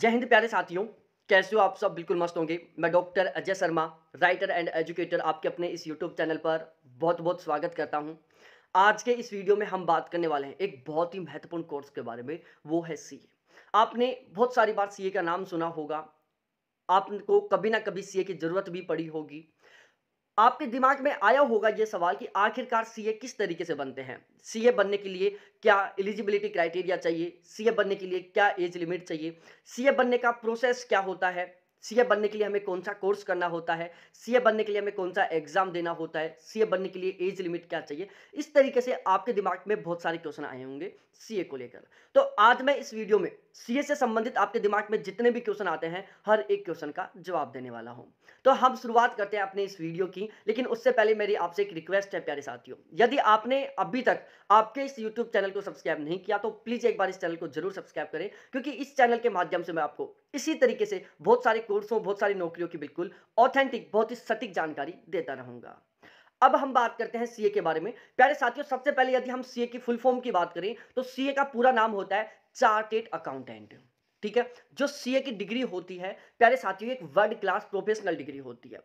जय हिंद प्यारे साथियों कैसे हो आप सब बिल्कुल मस्त होंगे मैं doctor Ajay Sharma writer and educator आपके अपने इस यूट्यूब चैनल पर बहुत बहुत स्वागत करता हूं आज के इस वीडियो में हम बात करने वाले हैं एक बहुत ही महत्वपूर्ण कोर्स के बारे में वो है सी आपने बहुत सारी बार सी का नाम सुना होगा आपको कभी ना कभी सी की ज़रूरत भी पड़ी होगी आपके दिमाग में आया होगा ये सवाल कि आखिरकार सीए किस तरीके से बनते हैं सीए बनने के लिए क्या एलिजिबिलिटी क्राइटेरिया चाहिए सीए बनने के लिए क्या एज लिमिट चाहिए सीए बनने का प्रोसेस क्या होता है सीए बनने के लिए हमें कौन सा कोर्स करना होता है सीए बनने के लिए हमें कौन सा एग्जाम देना होता है सीए बनने के लिए एज लिमिट क्या चाहिए इस तरीके से आपके दिमाग में बहुत सारे क्वेश्चन आए होंगे सीए को लेकर तो आज मैं इस वीडियो में सीए से संबंधित आपके दिमाग में जितने भी क्वेश्चन आते हैं हर एक क्वेश्चन का जवाब देने वाला हूँ तो हम शुरुआत करते हैं अपने इस वीडियो की लेकिन उससे पहले मेरी आपसे एक रिक्वेस्ट है प्यारे साथियों यदि आपने अभी तक आपके इस यूट्यूब चैनल को सब्सक्राइब नहीं किया तो प्लीज़ एक बार इस चैनल को जरूर सब्सक्राइब करें क्योंकि इस चैनल के माध्यम से मैं आपको इसी तरीके से बहुत सारे कोर्सों बहुत सारी नौकरियों की बिल्कुल ऑथेंटिक बहुत ही सटीक जानकारी देता रहूंगा अब हम बात करते हैं सीए के बारे में प्यारे साथियों सबसे पहले यदि हम सीए की फुल फॉर्म की बात करें तो सीए का पूरा नाम होता है चार्टेड अकाउंटेंट ठीक है जो सीए की डिग्री होती है प्यारे साथियों एक वर्ल्ड क्लास प्रोफेशनल डिग्री होती है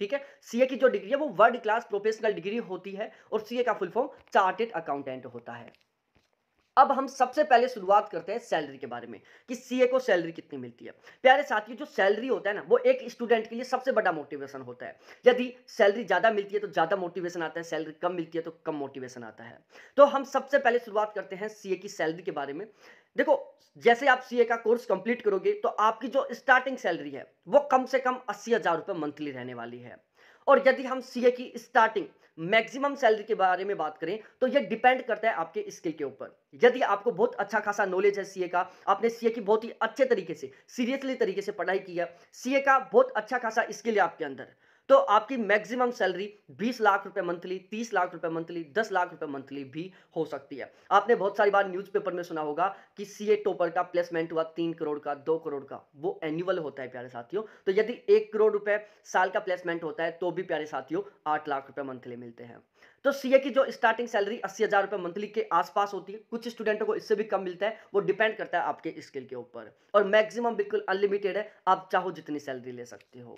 ठीक है सीए की जो डिग्री है वो वर्ल्ड क्लास प्रोफेशनल डिग्री होती है और सीए का फुल फॉर्म चार्टेड अकाउंटेंट होता है अब हम सबसे पहले शुरुआत करते हैं सैलरी के बारे में कि सीए को सैलरी कितनी मिलती है प्यारे साथियों जो सैलरी होता है ना वो एक स्टूडेंट के लिए सबसे बड़ा मोटिवेशन होता है यदि सैलरी ज़्यादा मिलती है तो ज़्यादा मोटिवेशन आता है सैलरी कम मिलती है तो कम मोटिवेशन आता है तो हम सबसे पहले शुरुआत करते हैं सीए की सैलरी के बारे में देखो जैसे आप सीए का कोर्स कंप्लीट करोगे तो आपकी जो स्टार्टिंग सैलरी है वो कम से कम अस्सी हज़ार रुपये मंथली रहने वाली है और यदि हम सीए की स्टार्टिंग मैक्सिमम सैलरी के बारे में बात करें तो ये डिपेंड करता है आपके स्किल के ऊपर यदि आपको बहुत अच्छा खासा नॉलेज है सीए का आपने सीए की बहुत ही अच्छे तरीके से सीरियसली तरीके से पढ़ाई की है सीए का बहुत अच्छा खासा स्किल है आपके अंदर तो आपकी मैक्सिमम सैलरी 20 लाख रुपए मंथली 30 लाख रुपए मंथली 10 लाख रुपए मंथली भी हो सकती है आपने बहुत सारी बार न्यूज़पेपर में सुना होगा कि सीए टोपर का प्लेसमेंट हुआ तीन करोड़ का दो करोड़ का वो एनुअल होता है प्यारे साथियों तो यदि एक करोड़ रुपए साल का प्लेसमेंट होता है तो भी प्यारे साथियों आठ लाख रुपए मंथली मिलते हैं तो सीए की जो स्टार्टिंग सैलरी अस्सी हज़ार रुपये मंथली के आसपास होती है कुछ स्टूडेंटों को इससे भी कम मिलता है वो डिपेंड करता है आपके स्किल के ऊपर और मैक्सिमम बिल्कुल अनलिमिटेड है आप चाहो जितनी सैलरी ले सकते हो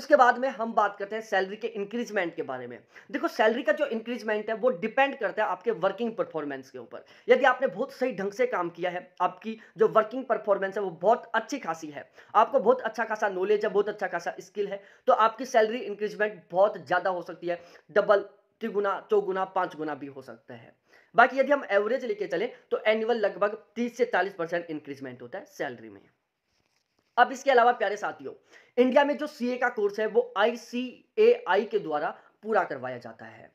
उसके बाद में हम बात करते हैं सैलरी के इंक्रीजमेंट के बारे में देखो सैलरी का जो इंक्रीजमेंट है वो डिपेंड करता है आपके वर्किंग परफॉर्मेंस के ऊपर यदि आपने बहुत सही ढंग से काम किया है आपकी जो वर्किंग परफॉर्मेंस है वो बहुत अच्छी खासी है आपको बहुत अच्छा खासा नॉलेज है बहुत अच्छा खासा स्किल है तो आपकी सैलरी इंक्रीजमेंट बहुत ज़्यादा हो सकती है डबल त्रिगुना गुना पांच गुना भी हो सकता है बाकी यदि हम एवरेज लेके चले तो एनुअल लगभग तीस से चालीस परसेंट इंक्रीजमेंट होता है सैलरी में अब इसके अलावा प्यारे साथियों इंडिया में जो सीए का कोर्स है वो आई के द्वारा पूरा करवाया जाता है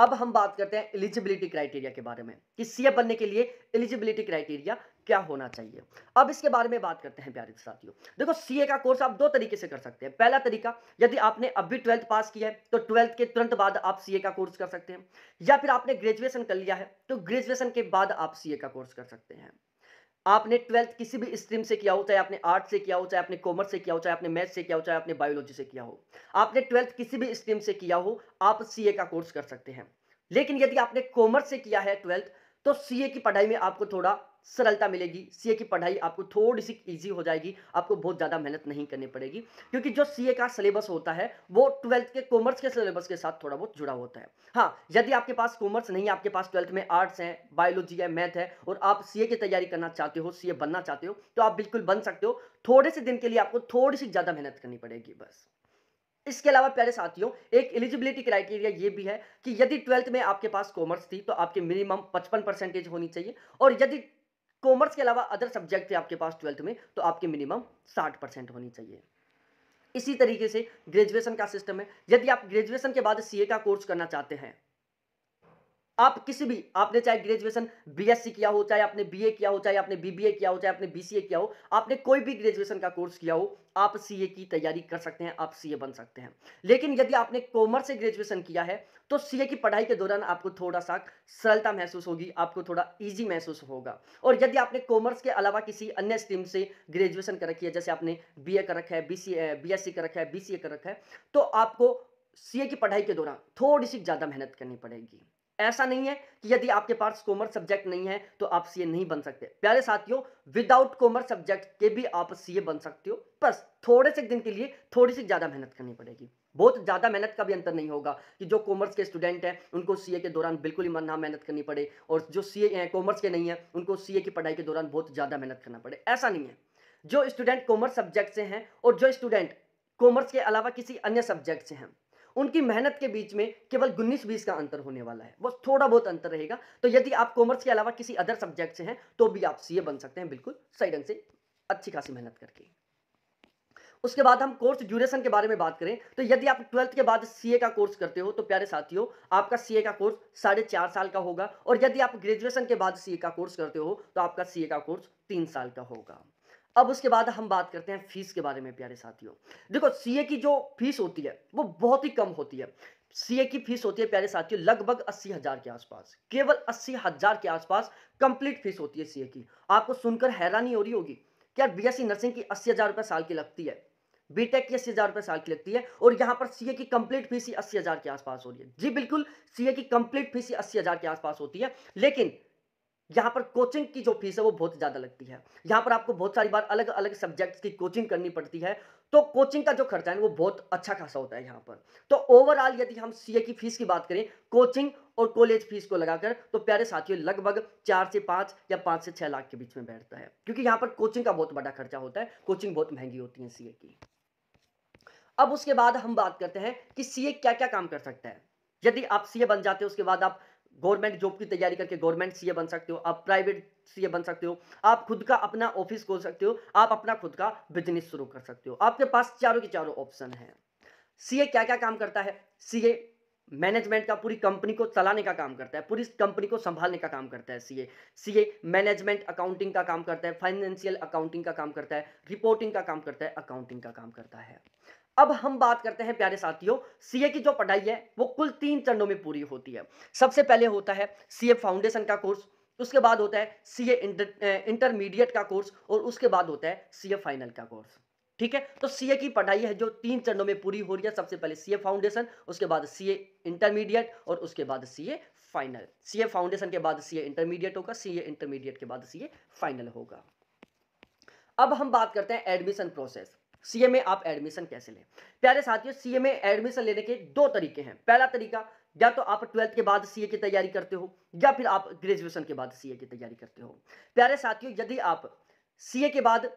अब हम बात करते हैं एलिजिबिलिटी क्राइटेरिया के बारे में कि सीए बनने के लिए एलिजिबिलिटी क्राइटेरिया क्या होना चाहिए अब इसके बारे में बात करते हैं प्यारे साथियों देखो सीए का कोर्स आप दो तरीके से कर सकते हैं पहला तरीका यदि आपने अभी ट्वेल्थ पास किया है तो ट्वेल्थ के तुरंत बाद आप सीए का कोर्स कर सकते हैं या फिर आपने ग्रेजुएशन कर लिया है तो ग्रेजुएशन के बाद आप सीए का कोर्स कर सकते हैं आपने ट्वेल्थ किसी भी स्ट्रीम से किया हो चाहे आपने आर्ट से किया हो चाहे आपने कॉमर्स से किया हो चाहे आपने मैथ से किया हो चाहे आपने बायोलॉजी से किया हो आपने ट्वेल्थ किसी भी स्ट्रीम से किया हो आप सीए का कोर्स कर सकते हैं लेकिन यदि आपने कॉमर्स से किया है ट्वेल्थ तो सीए की पढ़ाई में आपको थोड़ा सरलता मिलेगी सीए की पढ़ाई आपको थोड़ी सी इजी हो जाएगी आपको बहुत ज़्यादा मेहनत नहीं करनी पड़ेगी क्योंकि जो सीए का सिलेबस होता है वो ट्वेल्थ के कॉमर्स के सिलेबस के साथ थोड़ा बहुत जुड़ा होता है हाँ यदि आपके पास कॉमर्स नहीं है आपके पास ट्वेल्थ में आर्ट्स है बायोलॉजी है मैथ है और आप सी की तैयारी करना चाहते हो सी बनना चाहते हो तो आप बिल्कुल बन सकते हो थोड़े से दिन के लिए आपको थोड़ी सी ज़्यादा मेहनत करनी पड़ेगी बस इसके अलावा प्यारे साथियों एक एलिजिबिलिटी क्राइटेरिया ये भी है कि यदि ट्वेल्थ में आपके पास कॉमर्स थी तो आपके मिनिमम पचपन परसेंटेज होनी चाहिए और यदि कॉमर्स के अलावा अदर सब्जेक्ट थे आपके पास ट्वेल्थ में तो आपके मिनिमम साठ परसेंट होनी चाहिए इसी तरीके से ग्रेजुएशन का सिस्टम है यदि आप ग्रेजुएशन के बाद सीए का कोर्स करना चाहते हैं आप किसी भी आपने चाहे ग्रेजुएशन बीएससी किया हो चाहे आपने बीए किया हो चाहे आपने बीबीए किया हो चाहे आपने बीसीए किया हो आपने कोई भी ग्रेजुएशन का कोर्स किया हो आप सीए की तैयारी कर सकते हैं आप सीए बन सकते हैं लेकिन यदि आपने कॉमर्स से ग्रेजुएशन किया है तो सीए की पढ़ाई के दौरान आपको थोड़ा सा सरलता महसूस होगी आपको थोड़ा ईजी महसूस होगा और यदि आपने कॉमर्स के अलावा किसी अन्य स्ट्रीम से ग्रेजुएशन कर रखी है जैसे आपने बी कर रखा है बी सी कर रखा है बीसीए कर रखा है तो आपको सीए की पढ़ाई के दौरान थोड़ी सी ज़्यादा मेहनत करनी पड़ेगी ऐसा नहीं है कि यदि आपके पास कॉमर्स सब्जेक्ट नहीं है तो आप सीए नहीं बन सकते प्यारे साथियों विदाउट कॉमर्स सब्जेक्ट के भी आप सीए बन सकते हो बस थोड़े से दिन के लिए थोड़ी सी ज़्यादा मेहनत करनी पड़ेगी बहुत ज़्यादा मेहनत का भी अंतर नहीं होगा कि जो कॉमर्स के स्टूडेंट हैं उनको सीए के दौरान बिल्कुल ही ना मेहनत करनी पड़े और जो सीए हैं कॉमर्स के नहीं है उनको सीए की पढ़ाई के दौरान बहुत ज़्यादा मेहनत करना पड़े ऐसा नहीं है जो स्टूडेंट कॉमर्स सब्जेक्ट से हैं और जो स्टूडेंट कॉमर्स के अलावा किसी अन्य सब्जेक्ट से हैं उनकी मेहनत के बीच में केवल उन्नीस बीस का अंतर होने वाला है बस थोड़ा बहुत अंतर रहेगा तो यदि आप कॉमर्स के अलावा किसी अदर सब्जेक्ट से हैं तो भी आप सी बन सकते हैं बिल्कुल सही ढंग से अच्छी खासी मेहनत करके उसके बाद हम कोर्स ड्यूरेशन के बारे में बात करें तो यदि आप ट्वेल्थ के बाद सीए का कोर्स करते हो तो प्यारे साथियों आपका सीए का कोर्स साढ़े चार साल का होगा और यदि आप ग्रेजुएशन के बाद सीए का कोर्स करते हो तो आपका सीए का कोर्स तीन साल का होगा अब उसके बाद हम बात करते हैं फीस के बारे में प्यारे साथियों देखो सीए की जो फीस होती है वो बहुत ही कम होती है सीए की फीस होती है प्यारे साथियों लगभग अस्सी हजार के आसपास केवल अस्सी हजार के आसपास कंप्लीट फीस होती है सीए की आपको सुनकर हैरानी हो रही होगी क्या बीएससी नर्सिंग की अस्सी हजार रुपए साल की लगती है बीटेक की अस्सी हजार रुपए साल की लगती है और यहाँ पर सीए की कंप्लीट फीस ही अस्सी हजार के आसपास हो रही है जी बिल्कुल सीए की कंप्लीट फीस ही अस्सी हजार के आसपास होती है लेकिन यहाँ पर कोचिंग की जो फीस है वो बहुत ज़्यादा लगती है यहाँ पर आपको बहुत सारी बार अलग अलग सब्जेक्ट्स की कोचिंग करनी पड़ती है तो कोचिंग का जो खर्चा है वो बहुत अच्छा खासा होता है यहाँ पर तो ओवरऑल यदि हम सीए की फीस की बात करें कोचिंग और कॉलेज फीस को लगाकर तो प्यारे साथियों लगभग चार से पाँच या पाँच से छः लाख के बीच में बैठता है क्योंकि यहाँ पर कोचिंग का बहुत बड़ा खर्चा होता है कोचिंग बहुत महंगी होती है सीए की अब उसके बाद हम बात करते हैं कि सीए क्या क्या काम कर सकता है यदि आप सीए बन जाते हैं उसके बाद आप गवर्नमेंट जॉब की तैयारी करके गवर्नमेंट सीए बन सकते हो आप प्राइवेट सीए बन सकते हो आप खुद का अपना ऑफिस खोल सकते हो आप अपना खुद का बिजनेस शुरू कर सकते हो आपके पास चारों के चारों ऑप्शन है सीए क्या क्या काम करता है सीए मैनेजमेंट का पूरी कंपनी को चलाने का काम करता है पूरी कंपनी को संभालने का काम करता है सीए सीए मैनेजमेंट अकाउंटिंग का काम करता है फाइनेंशियल अकाउंटिंग का काम करता है रिपोर्टिंग का काम करता है अकाउंटिंग का काम करता है अब हम बात करते हैं प्यारे साथियों सीए की जो पढ़ाई है वो कुल तीन चरणों में पूरी होती है सबसे पहले होता है सीए फाउंडेशन का कोर्स उसके बाद होता है सीए इंटरमीडिएट का कोर्स और उसके बाद होता है सीए फाइनल का कोर्स ठीक है तो सीए की पढ़ाई है जो तीन चरणों में पूरी हो रही है सबसे पहले सीए फाउंडेशन उसके बाद सीए इंटरमीडिएट और उसके बाद सीए फाइनल सीए फाउंडेशन के बाद सीए इंटरमीडिएट होगा सीए इंटरमीडिएट के बाद सीए फाइनल होगा अब हम बात करते हैं एडमिशन प्रोसेस सीए में आप एडमिशन कैसे लें प्यारे साथियों सीए में एडमिशन लेने के दो तरीके हैं पहला तरीका या तो आप ट्वेल्थ के बाद सीए की तैयारी करते हो या फिर आप ग्रेजुएशन के बाद सीए की तैयारी करते हो प्यारे साथियों यदि आप सीए के बाद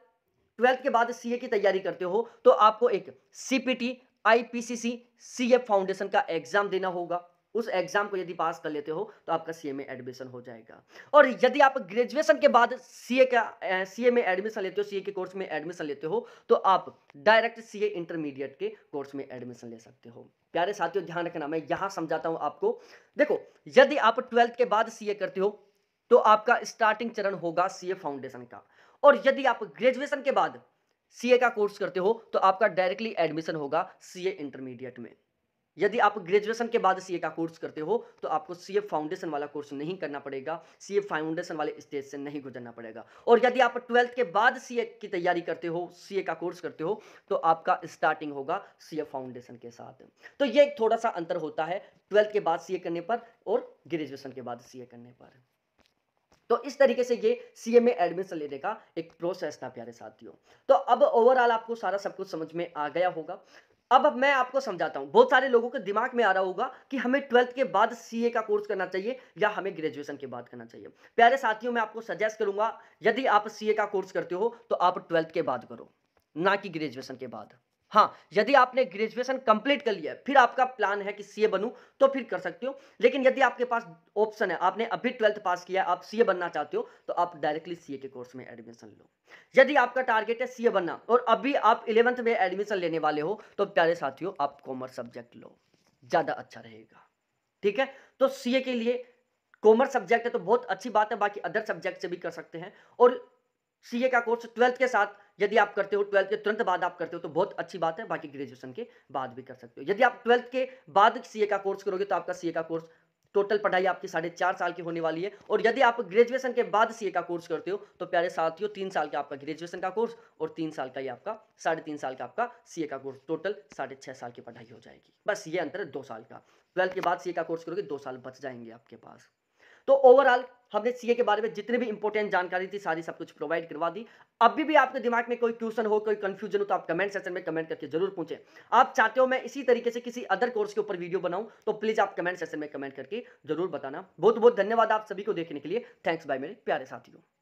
ट्वेल्थ के बाद सीए की तैयारी करते हो तो आपको एक सीपीटी आईपीसीसी सीएफ फाउंडेशन का एग्जाम देना होगा उस एग्जाम को यदि पास कर लेते हो तो आपका सीए में एडमिशन हो जाएगा और यदि आप ग्रेजुएशन के बाद सीए का सीए में एडमिशन लेते हो सीए के कोर्स में एडमिशन लेते हो तो आप डायरेक्ट सीए इंटरमीडिएट के कोर्स में एडमिशन ले सकते हो प्यारे साथियों ध्यान रखना मैं यहां समझाता हूं आपको देखो यदि आप ट्वेल्थ के बाद सीए करते हो तो आपका स्टार्टिंग चरण होगा सीए फाउंडेशन का और यदि आप ग्रेजुएशन के बाद सीए का कोर्स करते हो तो आपका डायरेक्टली एडमिशन होगा सीए इंटरमीडिएट में यदि आप ग्रेजुएशन के बाद सीए का कोर्स करते हो तो आपको सीए फाउंडेशन वाला कोर्स नहीं करना पड़ेगा सीए फाउंडेशन वाले स्टेज से नहीं गुजरना पड़ेगा और यदि आप ट्वेल्थ के बाद सीए की तैयारी करते हो सीए का कोर्स करते हो तो आपका स्टार्टिंग होगा सीए फाउंडेशन के साथ तो ये एक थोड़ा सा अंतर होता है ट्वेल्थ के बाद सीए करने पर और ग्रेजुएशन के बाद सीए करने पर तो इस तरीके से ये सी में एडमिशन लेने का एक प्रोसेस था प्यारे साथियों तो अब ओवरऑल आपको सारा सब कुछ समझ में आ गया होगा अब अब मैं आपको समझाता हूँ बहुत सारे लोगों के दिमाग में आ रहा होगा कि हमें ट्वेल्थ के बाद सीए का कोर्स करना चाहिए या हमें ग्रेजुएशन के बाद करना चाहिए प्यारे साथियों मैं आपको सजेस्ट करूंगा यदि आप सीए का कोर्स करते हो तो आप ट्वेल्थ के बाद करो ना कि ग्रेजुएशन के बाद हाँ यदि आपने ग्रेजुएशन कंप्लीट कर लिया है फिर आपका प्लान है कि सीए बनूं तो फिर कर सकते हो लेकिन यदि आपके पास ऑप्शन है आपने अभी ट्वेल्थ पास किया है आप सीए बनना चाहते हो तो आप डायरेक्टली सीए के कोर्स में एडमिशन लो यदि आपका टारगेट है सीए बनना और अभी आप इलेवंथ में एडमिशन लेने वाले हो तो प्यारे साथियों आप कॉमर्स सब्जेक्ट लो ज़्यादा अच्छा रहेगा ठीक है तो सीए के लिए कॉमर्स सब्जेक्ट है तो बहुत अच्छी बात है बाकी अदर सब्जेक्ट से भी कर सकते हैं और सीए का कोर्स ट्वेल्थ के साथ यदि आप करते हो ट्वेल्थ के तुरंत बाद आप करते हो तो बहुत अच्छी बात है बाकी ग्रेजुएशन के बाद भी कर सकते हो यदि आप ट्वेल्थ के बाद सीए का कोर्स करोगे तो आपका सीए का कोर्स टोटल पढ़ाई आपकी साढ़े चार साल की होने वाली है और यदि आप ग्रेजुएशन के बाद सीए का कोर्स करते हो तो प्यारे साथियों तीन साल का आपका ग्रेजुएशन का कोर्स और तीन साल का ये आपका साढ़े तीन साल का आपका सीए का कोर्स टोटल साढ़े छः साल की पढ़ाई हो जाएगी बस ये अंतर है दो साल का ट्वेल्थ के बाद सीए का कोर्स करोगे दो साल बच जाएंगे आपके पास तो ओवरऑल हमने सीए के बारे में जितनी भी इंपॉर्टेंट जानकारी थी सारी सब कुछ प्रोवाइड करवा दी अभी भी आपके दिमाग में कोई क्वेश्चन हो कोई कंफ्यूजन हो तो आप कमेंट सेक्शन में कमेंट करके जरूर पूछें आप चाहते हो मैं इसी तरीके से किसी अदर कोर्स के ऊपर वीडियो बनाऊं तो प्लीज आप कमेंट सेक्शन में कमेंट करके जरूर बताना बहुत बहुत धन्यवाद आप सभी को देखने के लिए थैंक्स बाय मेरे प्यारे साथियों